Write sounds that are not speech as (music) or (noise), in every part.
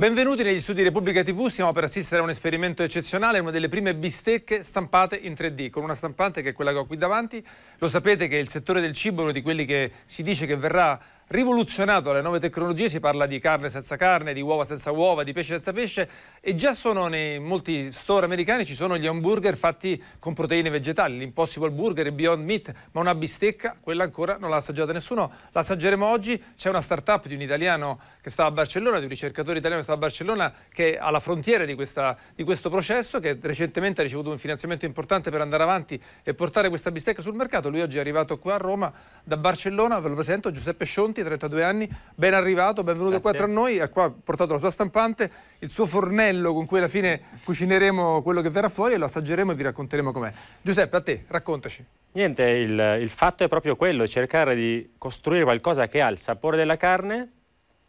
Benvenuti negli studi Repubblica TV, stiamo per assistere a un esperimento eccezionale, una delle prime bistecche stampate in 3D, con una stampante che è quella che ho qui davanti. Lo sapete che il settore del cibo è uno di quelli che si dice che verrà rivoluzionato le nuove tecnologie, si parla di carne senza carne, di uova senza uova, di pesce senza pesce e già sono nei molti store americani ci sono gli hamburger fatti con proteine vegetali, l'Impossible Burger, il Beyond Meat, ma una bistecca, quella ancora non l'ha assaggiata nessuno, l'assaggeremo oggi, c'è una start-up di un italiano che sta a Barcellona, di un ricercatore italiano che sta a Barcellona che è alla frontiera di, questa, di questo processo, che recentemente ha ricevuto un finanziamento importante per andare avanti e portare questa bistecca sul mercato, lui oggi è arrivato qua a Roma da Barcellona, ve lo presento Giuseppe Scionti, Conti, 32 anni, ben arrivato, benvenuto Grazie. qua tra noi, ha qua portato la sua stampante, il suo fornello con cui alla fine cucineremo quello che verrà fuori e lo assaggeremo e vi racconteremo com'è. Giuseppe, a te, raccontaci. Niente, il, il fatto è proprio quello, cercare di costruire qualcosa che ha il sapore della carne,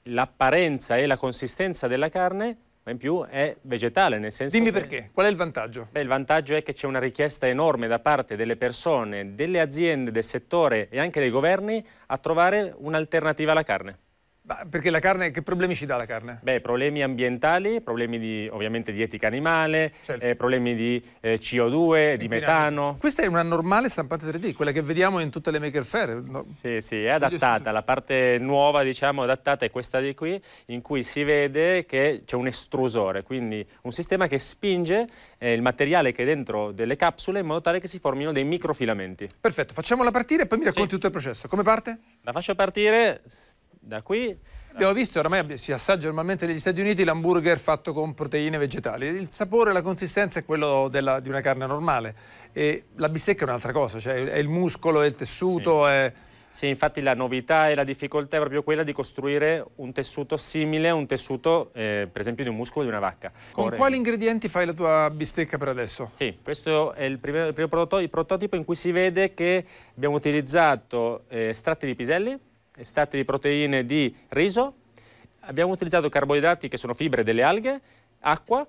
l'apparenza e la consistenza della carne, ma in più è vegetale, nel senso Dimmi che... perché, qual è il vantaggio? Beh, il vantaggio è che c'è una richiesta enorme da parte delle persone, delle aziende, del settore e anche dei governi a trovare un'alternativa alla carne. Ma perché la carne, che problemi ci dà la carne? Beh, problemi ambientali, problemi di, ovviamente di etica animale, certo. eh, problemi di eh, CO2, di metano. Questa è una normale stampante 3D, quella che vediamo in tutte le maker fair. No. Sì, sì, è adattata, la parte nuova diciamo adattata è questa di qui, in cui si vede che c'è un estrusore, quindi un sistema che spinge eh, il materiale che è dentro delle capsule in modo tale che si formino dei microfilamenti. Perfetto, facciamola partire e poi mi racconti sì. tutto il processo. Come parte? La faccio partire da qui... Abbiamo visto, ormai si assaggia normalmente negli Stati Uniti l'hamburger fatto con proteine vegetali. Il sapore, la consistenza è quello della, di una carne normale. E la bistecca è un'altra cosa, cioè è il muscolo, è il tessuto, sì. è... Sì, infatti la novità e la difficoltà è proprio quella di costruire un tessuto simile a un tessuto, eh, per esempio, di un muscolo di una vacca. Con Corre. quali eh, ingredienti fai la tua bistecca per adesso? Sì, questo è il primo, il primo prototipo in cui si vede che abbiamo utilizzato eh, estratti di piselli, estratti di proteine di riso, abbiamo utilizzato carboidrati che sono fibre delle alghe, acqua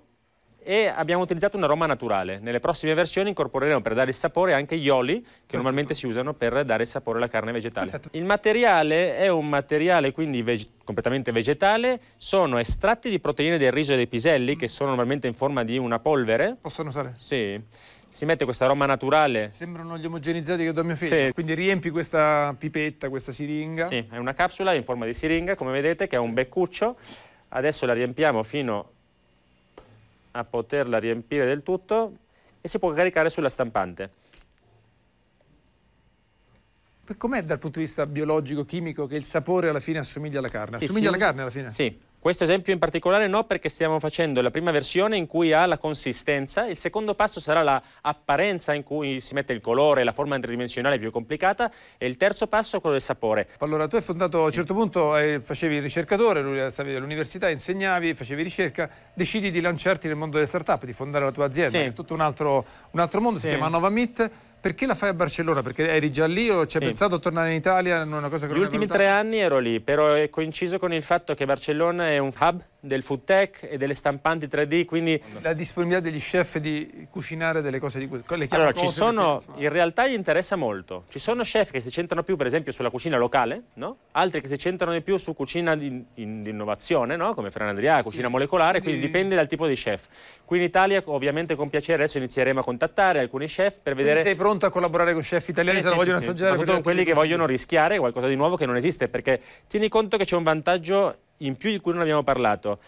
e abbiamo utilizzato un aroma naturale. Nelle prossime versioni incorporeremo per dare il sapore anche gli oli che Perfetto. normalmente si usano per dare il sapore alla carne vegetale. Perfetto. Il materiale è un materiale quindi veg completamente vegetale, sono estratti di proteine del riso e dei piselli mm. che sono normalmente in forma di una polvere. Possono usare? Sì si mette questa Roma naturale. Sembrano gli omogenizzati che do a mio figlio. Sì. Quindi riempi questa pipetta, questa siringa. Sì, è una capsula in forma di siringa, come vedete, che ha un beccuccio. Adesso la riempiamo fino a poterla riempire del tutto e si può caricare sulla stampante. Com'è dal punto di vista biologico-chimico che il sapore alla fine assomiglia alla carne? Sì, assomiglia sì. alla carne alla fine? Sì. Questo esempio in particolare no perché stiamo facendo la prima versione in cui ha la consistenza, il secondo passo sarà l'apparenza la in cui si mette il colore, la forma tridimensionale più complicata e il terzo passo è quello del sapore. Allora tu hai fondato a un certo punto, eh, facevi il ricercatore, stavi all'università, insegnavi, facevi ricerca, decidi di lanciarti nel mondo delle start-up, di fondare la tua azienda, sì. è tutto un altro, un altro mondo, sì. si chiama Nova Meet. Perché la fai a Barcellona? Perché eri già lì o ci hai sì. pensato a tornare in Italia? Gli ultimi tre anni ero lì, però è coinciso con il fatto che Barcellona è un hub del food tech e delle stampanti 3D, quindi... La disponibilità degli chef di cucinare delle cose di questo. Allora, cose, ci sono, in realtà gli interessa molto. Ci sono chef che si centrano più, per esempio, sulla cucina locale, no? Altri che si centrano di più su cucina di, in, di innovazione, no? Come Fran Adrià, cucina sì. molecolare, quindi... quindi... dipende dal tipo di chef. Qui in Italia, ovviamente, con piacere, adesso inizieremo a contattare alcuni chef per vedere... Quindi sei pronto a collaborare con chef italiani sì, se sì, vogliono sì, assaggiare? Soprattutto con quelli che vogliono rischiare qualcosa di nuovo che non esiste, perché tieni conto che c'è un vantaggio in più di cui non abbiamo parlato.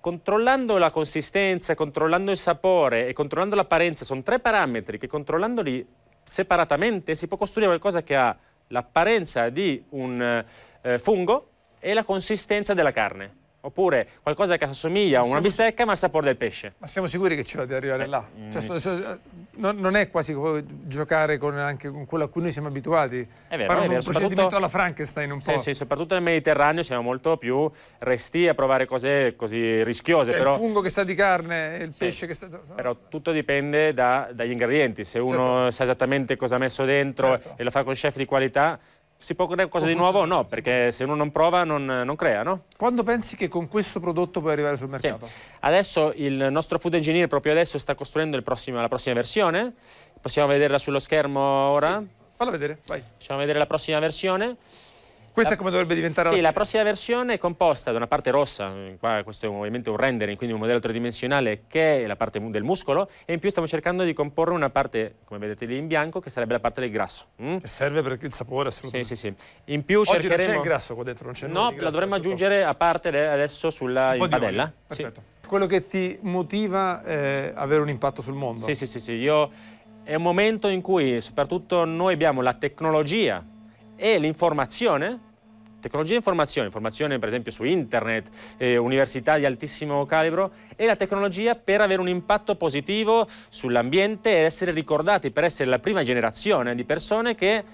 Controllando la consistenza, controllando il sapore e controllando l'apparenza, sono tre parametri che controllandoli separatamente si può costruire qualcosa che ha l'apparenza di un eh, fungo e la consistenza della carne oppure qualcosa che assomiglia a una bistecca ma al sapore del pesce. Ma siamo sicuri che ci vada ad arrivare eh, là? Mm. Cioè, so, non, è quasi come giocare con, anche con quello a cui noi siamo abituati. È vero, Fare vero. un procedimento alla Frankenstein un po'. Sì, sì, soprattutto nel Mediterraneo siamo molto più resti a provare cose così rischiose. Cioè, però... Il fungo che sta di carne, il sì. pesce che sta... Però tutto dipende da, dagli ingredienti, se uno certo. sa esattamente cosa ha messo dentro certo. e lo fa con chef di qualità si può creare qualcosa di nuovo no, perché se uno non prova non, non, crea, no? Quando pensi che con questo prodotto puoi arrivare sul mercato? Sì. Adesso il nostro food engineer proprio adesso sta costruendo prossimo, la prossima versione, possiamo vederla sullo schermo ora? Sì. Falla vedere, vai. Facciamo vedere la prossima versione. Questa è come dovrebbe diventare sì, la la prossima versione è composta da una parte rossa, qua questo è ovviamente un rendering, quindi un modello tridimensionale che è la parte del muscolo e in più stiamo cercando di comporre una parte, come vedete lì in bianco, che sarebbe la parte del grasso. Mm? Che serve per il sapore assolutamente. Sì, sì, sì. In più Oggi cercheremo... non c'è il grasso qua dentro, non c'è No, la dovremmo aggiungere a parte adesso sulla padella. Perfetto. Sì. Quello che ti motiva è avere un impatto sul mondo. Sì, sì, sì, sì. Io... È un momento in cui soprattutto noi abbiamo la tecnologia e l'informazione tecnologia e informazione, informazione per esempio su internet, eh, università di altissimo calibro, è la tecnologia per avere un impatto positivo sull'ambiente ed essere ricordati per essere la prima generazione di persone che è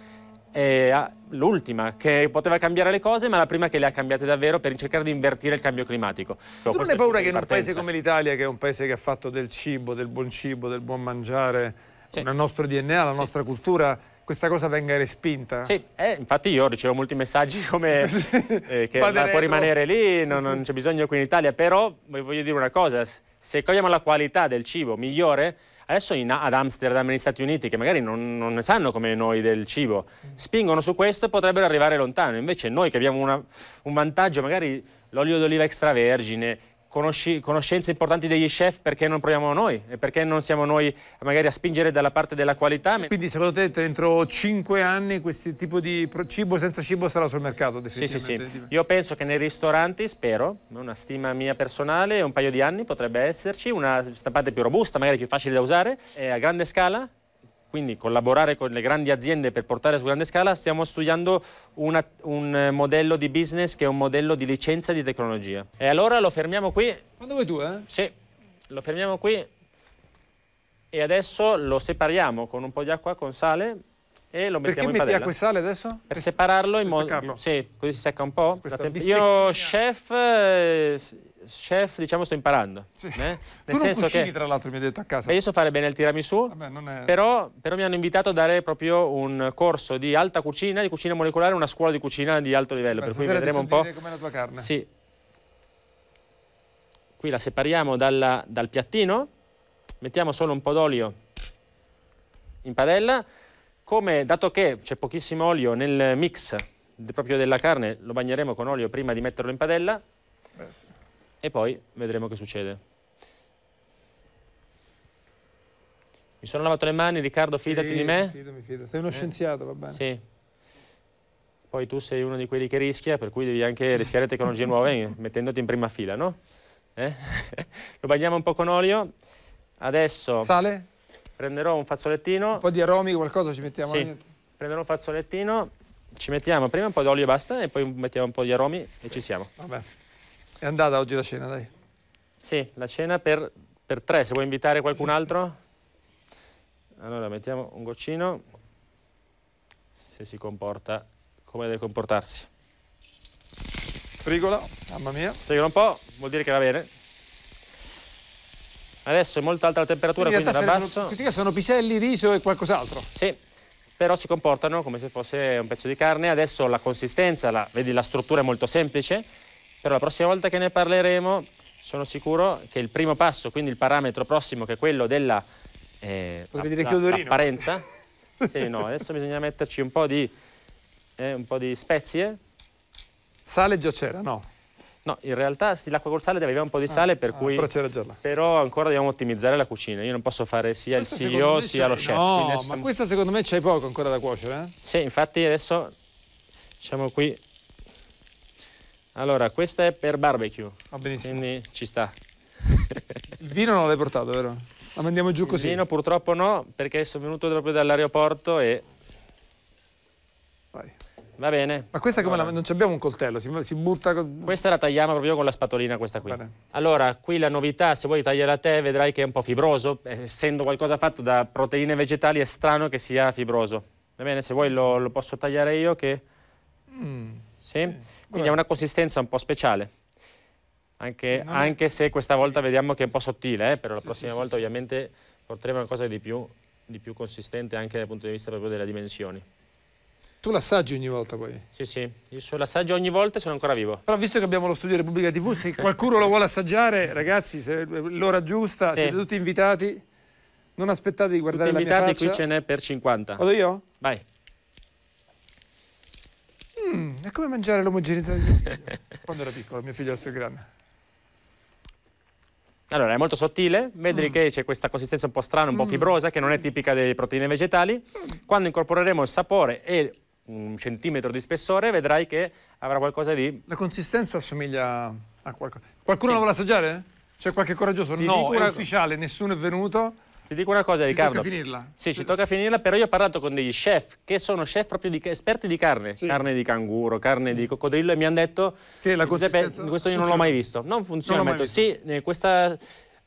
eh, l'ultima che poteva cambiare le cose, ma la prima che le ha cambiate davvero per cercare di invertire il cambio climatico. Tu Questo non hai paura che in un paese come l'Italia, che è un paese che ha fatto del cibo, del buon cibo, del buon mangiare, sì. il nostro DNA, la nostra sì. cultura questa cosa venga respinta. Sì, eh, infatti io ricevo molti messaggi (laughs) come (laughs) eh, che ma può rimanere lì, non, non c'è bisogno qui in Italia, però voglio dire una cosa, se cogliamo la qualità del cibo migliore, adesso in, ad Amsterdam negli Stati Uniti, che magari non, non, ne sanno come noi del cibo, spingono su questo e potrebbero arrivare lontano, invece noi che abbiamo una, un vantaggio magari l'olio d'oliva extravergine, conosci, conoscenze importanti degli chef perché non proviamo noi e perché non siamo noi magari a spingere dalla parte della qualità. Quindi secondo te entro 5 anni questo tipo di cibo senza cibo sarà sul mercato Sì, sì, sì. Io penso che nei ristoranti, spero, una stima mia personale, un paio di anni potrebbe esserci una stampante più robusta, magari più facile da usare, a grande scala quindi collaborare con le grandi aziende per portare su grande scala, stiamo studiando una, un eh, modello di business che è un modello di licenza di tecnologia. E allora lo fermiamo qui. Quando vuoi tu, eh? Sì, lo fermiamo qui e adesso lo separiamo con un po' di acqua, con sale e lo mettiamo in padella. Perché metti acqua e sale adesso? Per, per separarlo in modo... Sì, così si secca un po'. Io, chef... Eh, chef, diciamo, sto imparando. Sì. Eh? Nel tu non cucini, che... tra l'altro, mi hai detto a casa. Beh, io so fare bene il tiramisù, Vabbè, è... però, però, mi hanno invitato a dare proprio un corso di alta cucina, di cucina molecolare, una scuola di cucina di alto livello, Beh, per cui vedremo un po'... come la tua carne. Sì. Qui la separiamo dalla, dal piattino, mettiamo solo un po' d'olio in padella, come, dato che c'è pochissimo olio nel mix proprio della carne, lo bagneremo con olio prima di metterlo in padella. Beh, sì e poi vedremo che succede. Mi sono lavato le mani, Riccardo, fidati sì, di me. Fido, mi fido. Sei uno eh. scienziato, va bene. Sì. Poi tu sei uno di quelli che rischia, per cui devi anche rischiare tecnologie nuove eh, mettendoti in prima fila, no? Eh? (laughs) Lo bagniamo un po' con olio. Adesso... Sale? Prenderò un fazzolettino. Un po' di aromi, qualcosa ci mettiamo. Sì. Prenderò un fazzolettino, ci mettiamo prima un po' d'olio e basta, e poi mettiamo un po' di aromi e ci siamo. Vabbè. È andata oggi la cena, dai. Sì, la cena per, per tre. Se vuoi invitare qualcun altro? Allora, mettiamo un goccino. Se si comporta come deve comportarsi. Frigola, mamma mia. Frigola un po', vuol dire che va bene. Adesso è molto alta la temperatura, quindi, quindi da basso. Questi sono piselli, riso e qualcos'altro. Sì, però si comportano come se fosse un pezzo di carne. Adesso la consistenza, la, vedi, la struttura è molto semplice però la prossima volta che ne parleremo sono sicuro che il primo passo, quindi il parametro prossimo che è quello della eh, apparenza, (laughs) sì, no, adesso bisogna metterci un po' di, eh, un po di spezie. Sale già c'era, no? No, in realtà sì, l'acqua col sale deve avere un po' di ah, sale, ah, per cui, già là. però, ancora dobbiamo ottimizzare la cucina. Io non posso fare sia questa il CEO sia lo chef. No, ma questa secondo me c'è poco ancora da cuocere. Eh? Sì, infatti adesso diciamo qui allora, questa è per barbecue. Va ah, benissimo. Quindi ci sta. Il vino non l'hai portato, vero? La mandiamo giù così. Il vino purtroppo no, perché sono venuto proprio dall'aeroporto e... Vai. Va bene. Ma questa come la... non abbiamo un coltello, si, si butta... Con... Questa la tagliamo proprio con la spatolina, questa qui. Bene. Allora, qui la novità, se vuoi tagliare a te vedrai che è un po' fibroso, eh, essendo qualcosa fatto da proteine vegetali è strano che sia fibroso. Va bene, se vuoi lo, lo posso tagliare io che... Mm. Sì? Quindi ha una consistenza un po' speciale. Anche, anche se questa volta vediamo che è un po' sottile, eh, però la prossima volta ovviamente porteremo qualcosa di più, di più consistente anche dal punto di vista proprio delle dimensioni. Tu l'assaggi ogni volta poi? Sì, sì, io l'assaggio ogni volta e sono ancora vivo. Però visto che abbiamo lo studio Repubblica TV, se qualcuno lo vuole assaggiare, ragazzi, se l'ora giusta, sì. siete tutti invitati. Non aspettate di guardare tutti la invitati, mia faccia. qui ce n'è per 50. Vado io? Vai. Mm, è come mangiare l'omogeneità di mio figlio. (laughs) Quando era piccolo, mio figlio era più grande. Allora, è molto sottile, vedi mm. che c'è questa consistenza un po' strana, un po' mm. fibrosa, che non è tipica delle proteine vegetali. Mm. Quando incorporeremo il sapore e un centimetro di spessore, vedrai che avrà qualcosa di... La consistenza assomiglia a qualcosa. Qualcuno sì. la vuole assaggiare? C'è qualche coraggioso? Ti no, è una... ufficiale, nessuno è venuto. Ti dico una cosa, ci Riccardo. Ci tocca finirla. Sì, ci tocca finirla, però io ho parlato con degli chef che sono chef proprio di, esperti di carne, sì. carne di canguro, carne di coccodrillo e mi hanno detto che la consistenza questo io non l'ho mai visto. Non funziona, non sì, eh, questa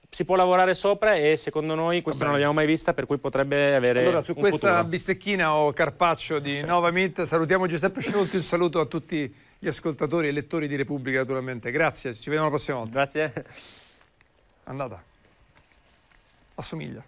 si può lavorare sopra e secondo noi questo non l'abbiamo mai vista per cui potrebbe avere Allora su questa futuro. bistecchina o carpaccio di Nova Mint salutiamo Giuseppe Sciolti, un saluto a tutti gli ascoltatori e lettori di Repubblica naturalmente. Grazie, ci vediamo la prossima volta. Grazie. Andata. Assomiglia.